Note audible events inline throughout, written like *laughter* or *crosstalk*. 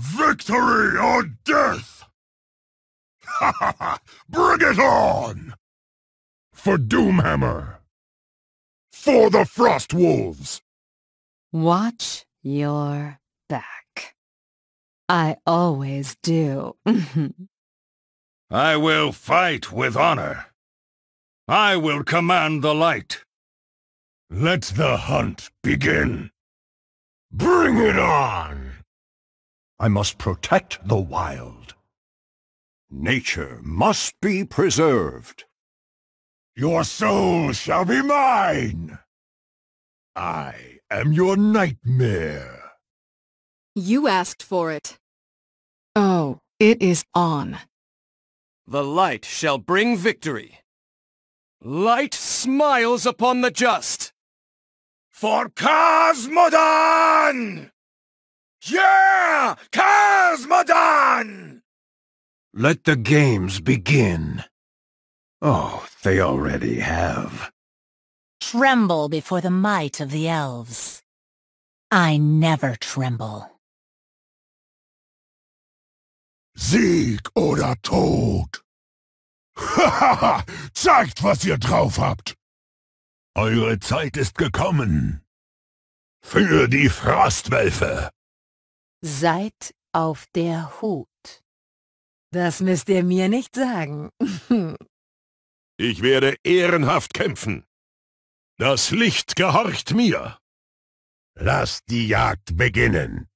Victory or death! Ha ha ha! Bring it on! For Doomhammer! For the Frost Wolves! Watch your back. I always do. *laughs* I will fight with honor. I will command the light. Let the hunt begin. Bring it on! I must protect the wild. Nature must be preserved. Your soul shall be mine. I am your nightmare. You asked for it. Oh, it is on. The light shall bring victory. Light smiles upon the just. For Cosmodon! Yeah! Cosmodon! Let the games begin. Oh, they already have. Tremble before the might of the elves. I never tremble. Sieg oder Tod! ha! Zeigt, was ihr drauf habt! Eure Zeit ist gekommen! Für die Frostwölfe! Seid auf der Hut. Das müsst ihr mir nicht sagen. *laughs* ich werde ehrenhaft kämpfen. Das Licht gehorcht mir. Lasst die Jagd beginnen.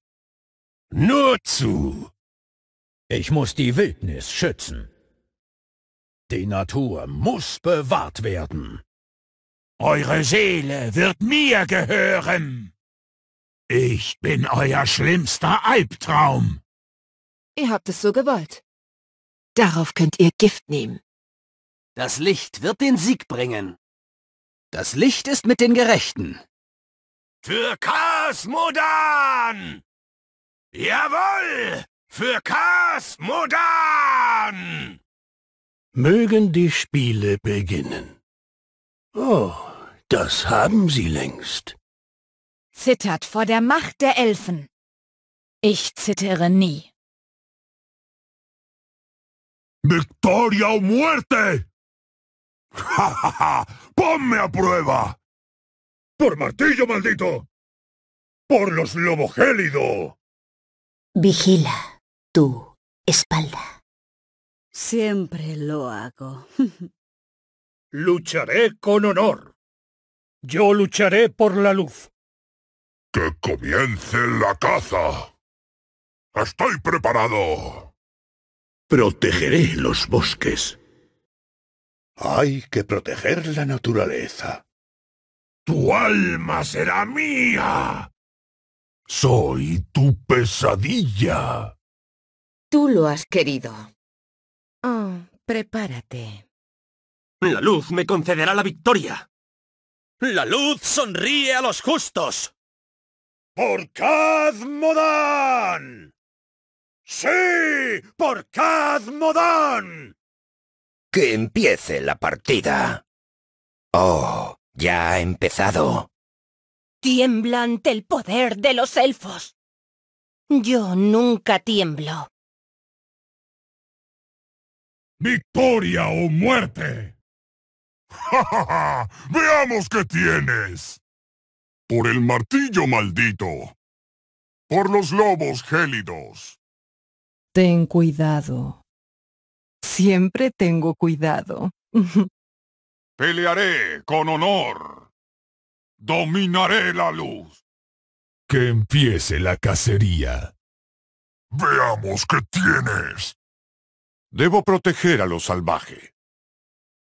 Nur zu. Ich muss die Wildnis schützen. Die Natur muss bewahrt werden. Eure Seele wird mir gehören. Ich bin euer schlimmster Albtraum. Ihr habt es so gewollt. Darauf könnt ihr Gift nehmen. Das Licht wird den Sieg bringen. Das Licht ist mit den Gerechten. Für Kasmodan! Jawohl! Für Kasmodan! Mögen die Spiele beginnen. Oh, das haben sie längst. zittert vor der Macht der Elfen. Ich zittere nie. ¡Victoria o muerte! ¡Ja, ja, ja! ponme a prueba! ¡Por martillo, maldito! ¡Por los lobogélido! Vigila tu espalda. Siempre lo hago. *laughs* lucharé con honor. Yo lucharé por la luz. ¡Que comience la caza! ¡Estoy preparado! Protegeré los bosques. Hay que proteger la naturaleza. ¡Tu alma será mía! ¡Soy tu pesadilla! Tú lo has querido. Oh, prepárate. La luz me concederá la victoria. La luz sonríe a los justos por Cazmodán! ¡Sí! ¡Por Cazmodan. ¡Que empiece la partida! Oh, ya ha empezado. Tiembla ante el poder de los elfos. Yo nunca tiemblo. ¡Victoria o muerte! *laughs* ¡Ja, ja, ja! veamos qué tienes! por el martillo maldito, por los lobos gélidos. Ten cuidado. Siempre tengo cuidado. *laughs* Pelearé con honor. Dominaré la luz. Que empiece la cacería. Veamos qué tienes. Debo proteger a lo salvaje.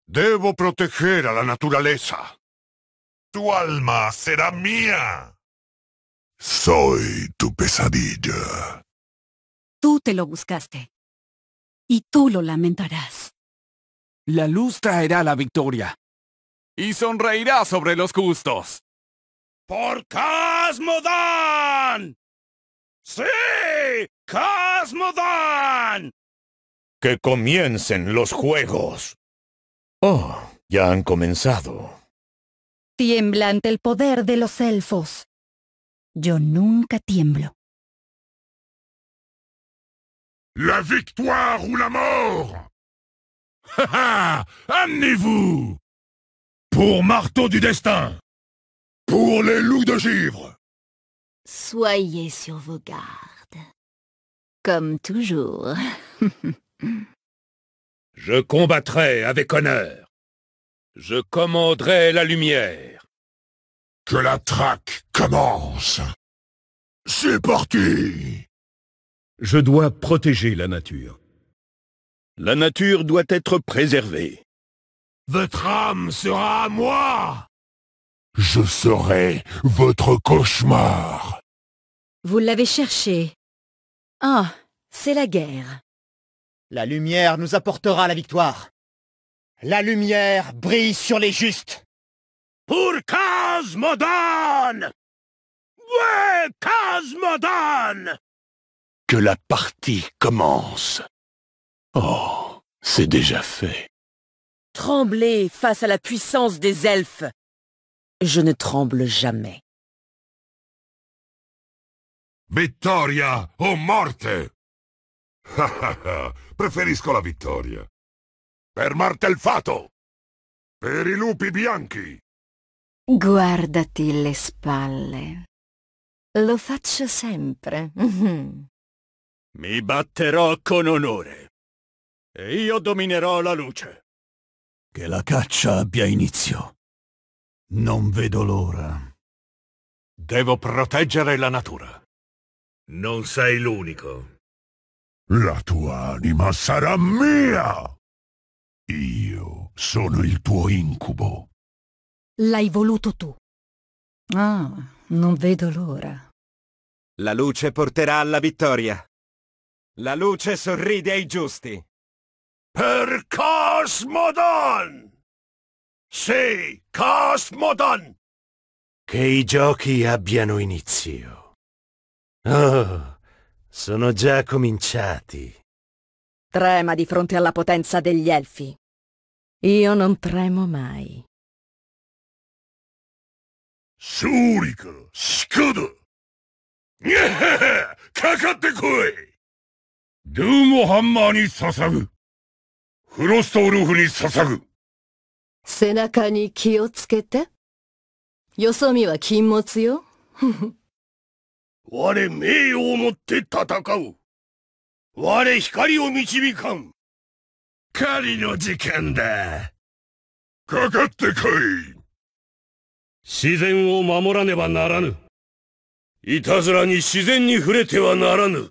Debo proteger a la naturaleza. Tu alma será mía. Soy tu pesadilla. Tú te lo buscaste. Y tú lo lamentarás. La luz traerá la victoria. Y sonreirá sobre los justos. ¡Por Casmodan! ¡Sí! ¡Casmodan! ¡Que comiencen los juegos! Oh, ya han comenzado. Tiembla ante el poder de los elfos. Yo nunca tiemblo. La victoire ou la mort Ha Amenez-vous Pour Marteau du Destin Pour les loups de givre Soyez sur vos gardes. Comme toujours. *laughs* Je combattrai avec honneur. Je commanderai la lumière. Que la traque commence. C'est parti Je dois protéger la nature. La nature doit être préservée. Votre âme sera à moi Je serai votre cauchemar. Vous l'avez cherché. Ah, c'est la guerre. La lumière nous apportera la victoire. La lumière brille sur les justes. Pour Cosmodon Ouais, Que la partie commence. Oh, c'est déjà fait. Trembler face à la puissance des elfes. Je ne tremble jamais. Vittoria o oh morte! *laughs* Preferisco la vittoria. Per Martelfato! Per i lupi bianchi! Guardati le spalle. Lo faccio sempre. *laughs* Mi batterò con onore. E io dominerò la luce. Che la caccia abbia inizio. Non vedo l'ora. Devo proteggere la natura. Non sei l'unico. La tua anima sarà mia! Io sono il tuo incubo. L'hai voluto tu. Ah, non vedo l'ora. La luce porterà alla vittoria. La luce sorride ai giusti. Per Cosmodon! Sì, Cosmodon! Che i giochi abbiano inizio. Oh, sono già cominciati. Trema di fronte alla potenza degli elfi. Io non tremo mai. 勝利か鹿だにゃははかかってこいドゥーモハンマーに捧ぐフロストウルフに捧ぐ背中に気をつけてよそ見は禁物よ我名誉をもって戦う我光を導かん狩りの時間だ。かかってこい。自然を守らねばならぬ。いたずらに自然に触れてはならぬ。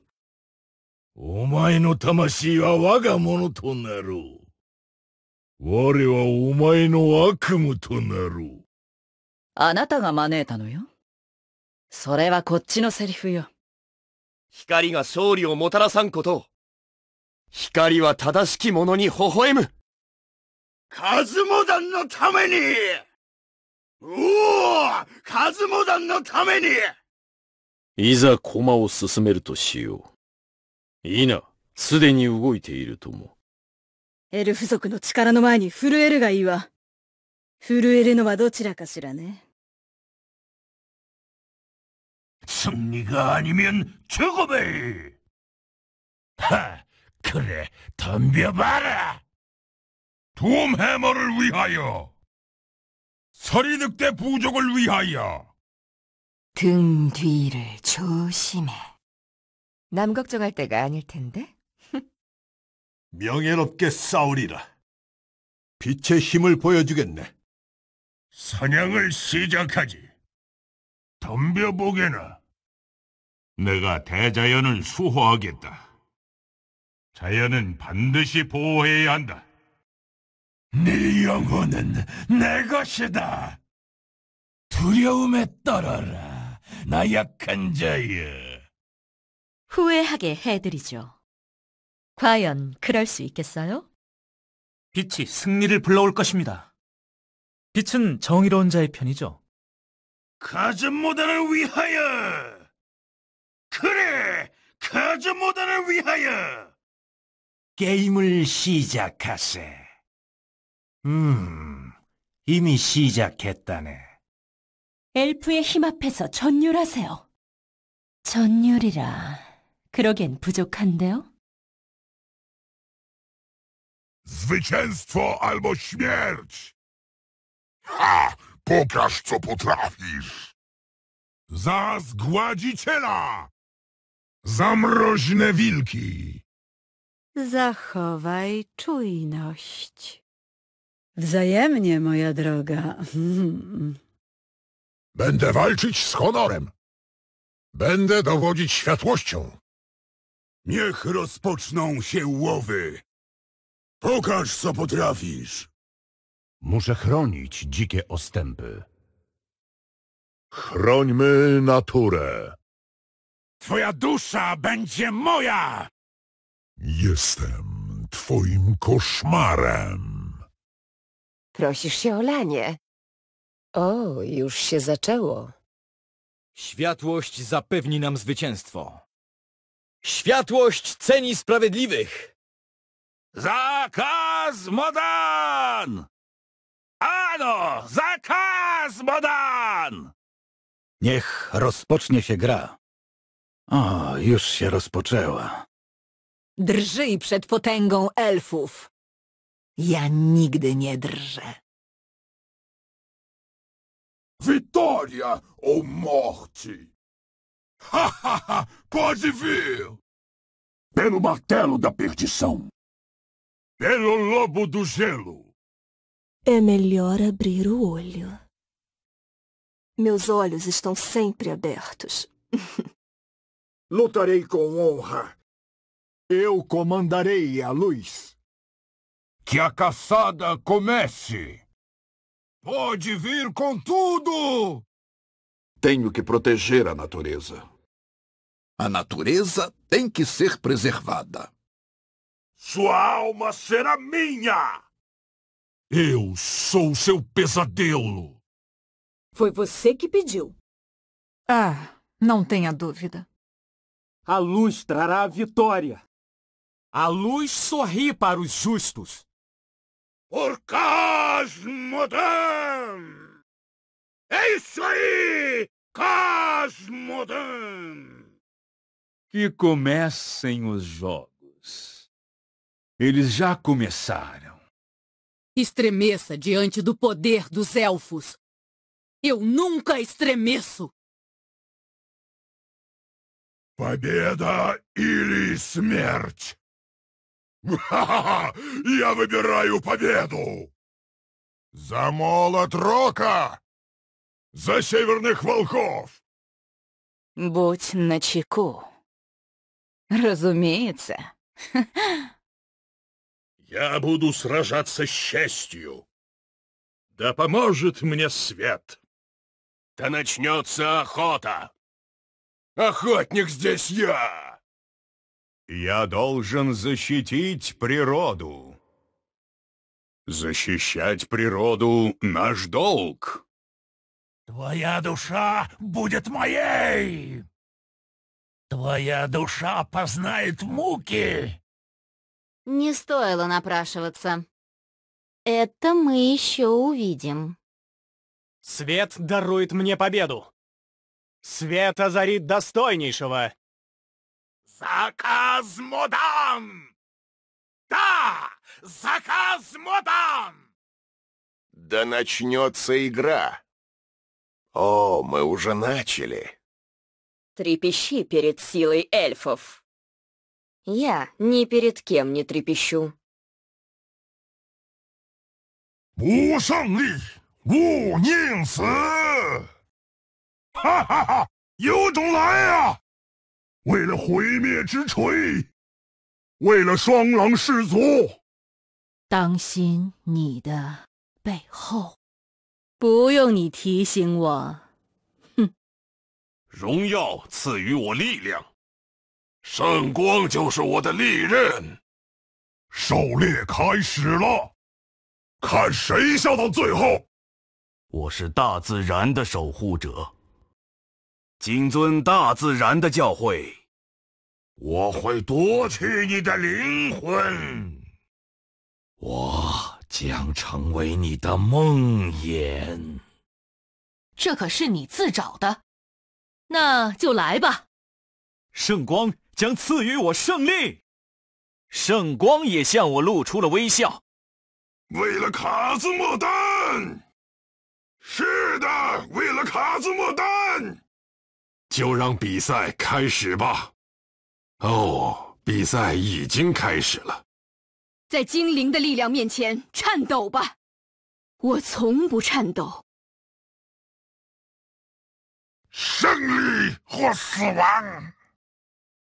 お前の魂は我がものとなろう。我はお前の悪夢となろう。あなたが招いたのよ。それはこっちのセリフよ。光が勝利をもたらさんことを。光は正しき者に微笑むカズモダンのためにおおカズモダンのためにいざ駒を進めるとしよう。いいな、すでに動いているとも。エルフ族の力の前に震えるがいいわ。震えるのはどちらかしらね。승리ン、チョコベイは하 그래, 덤벼봐라! 돔 해머를 위하여! 서리늑대 부족을 위하여! 등 뒤를 조심해. 남 걱정할 때가 아닐 텐데? *laughs* 명예롭게 싸우리라. 빛의 힘을 보여주겠네. 사냥을 시작하지. 덤벼보게나. 내가 대자연을 수호하겠다. 자연은 반드시 보호해야 한다. 네 영혼은 내 것이다. 두려움에 떨어라, 나약한 자여. 후회하게 해드리죠. 과연 그럴 수 있겠어요? 빛이 승리를 불러올 것입니다. 빛은 정의로운 자의 편이죠. 가즈모다를 위하여! 그래! 가즈모다를 위하여! 게임을 시작하세. 음, 이미 시작했다네. 엘프의 힘 앞에서 전율하세요. 전율이라 그러겐 부족한데요? Zwycięstwo albo śmierć! Ha! Pokaż, co potrafisz! Za zgładziciela! Zamroźne wilki! Zachowaj czujność. Wzajemnie, moja droga. Będę walczyć z honorem. Będę dowodzić światłością. Niech rozpoczną się łowy. Pokaż, co potrafisz. Muszę chronić dzikie ostępy. Chrońmy naturę. Twoja dusza będzie moja! Jestem twoim koszmarem. Prosisz się o lanie. O, już się zaczęło. Światłość zapewni nam zwycięstwo. Światłość ceni sprawiedliwych. Zakaz modan! Ano, zakaz modan! Niech rozpocznie się gra. O, już się rozpoczęła. Drżyj przed potęgą elfów. Ja nigdy nie drżę. Vitória ou morte? Ha, ha, ha! Pode vir! Pelo martelo da perdição. Pelo lobo do gelo. É melhor abrir o olho. Meus olhos estão sempre abertos. *laughs* Lutarei com honra. Eu comandarei a luz. Que a caçada comece! Pode vir com tudo! Tenho que proteger a natureza. A natureza tem que ser preservada. Sua alma será minha! Eu sou seu pesadelo! Foi você que pediu. Ah, não tenha dúvida. A luz trará a vitória. A luz sorri para os justos. Por Casmodam! É isso aí, Casmodam! Que comecem os jogos. Eles já começaram. Estremeça diante do poder dos elfos. Eu nunca estremeço. Победа или смерть! Ха-ха-ха! *laughs* Я выбираю победу! За молот Рока! За северных волков! Будь начеку. Разумеется. *laughs* Я буду сражаться с честью. Да поможет мне свет. Да начнется охота. Охотник здесь я! Я должен защитить природу. Защищать природу — наш долг. Твоя душа будет моей. Твоя душа познает муки. Не стоило напрашиваться. Это мы еще увидим. Свет дарует мне победу. Свет озарит достойнейшего. Заказ модан, Да! заказ модан. Да начнется игра! О, мы уже начали! Трепещи перед силой эльфов. Я ни перед кем не трепещу. Ха-ха-ха! 为了毁灭之锤，为了双狼氏族，当心你的背后，不用你提醒我，哼！荣耀赐予我力量，圣光就是我的利刃，狩猎开始了，看谁笑到最后。我是大自然的守护者。谨遵大自然的教诲，我会夺取你的灵魂，我将成为你的梦魇。这可是你自找的，那就来吧。圣光将赐予我胜利，圣光也向我露出了微笑。为了卡兹莫丹，是的，为了卡兹莫丹。就让比赛开始吧！哦，比赛已经开始了，在精灵的力量面前颤抖吧！我从不颤抖。胜利或死亡！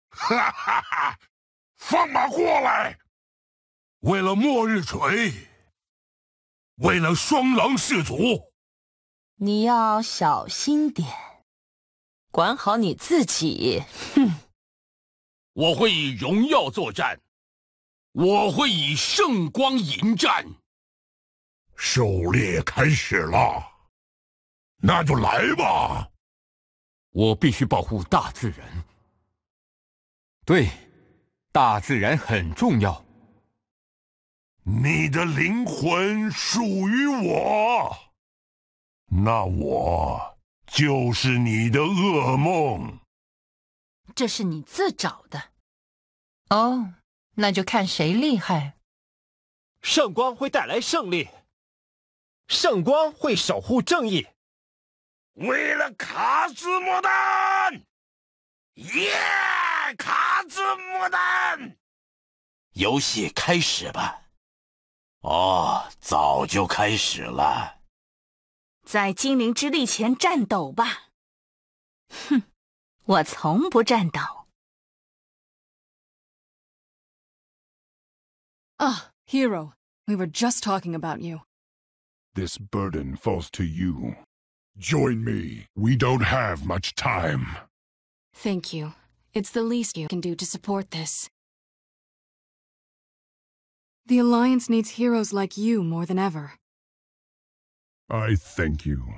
哈哈哈！放马过来！为了末日锤，为了双狼氏族，你要小心点。管好你自己，哼！我会以荣耀作战，我会以圣光迎战。狩猎开始了，那就来吧！我必须保护大自然。对，大自然很重要。你的灵魂属于我，那我。就是你的噩梦，这是你自找的。哦，那就看谁厉害。圣光会带来胜利，圣光会守护正义。为了卡兹莫丹！耶，卡兹莫丹！游戏开始吧。哦，早就开始了。在精灵之力前战斗吧！哼，我从不战斗。Ah, hero, we were just talking about you. This burden falls to you. Join me. We don't have much time. Thank you. It's the least you can do to support this. The Alliance needs heroes like you more than ever. I thank you.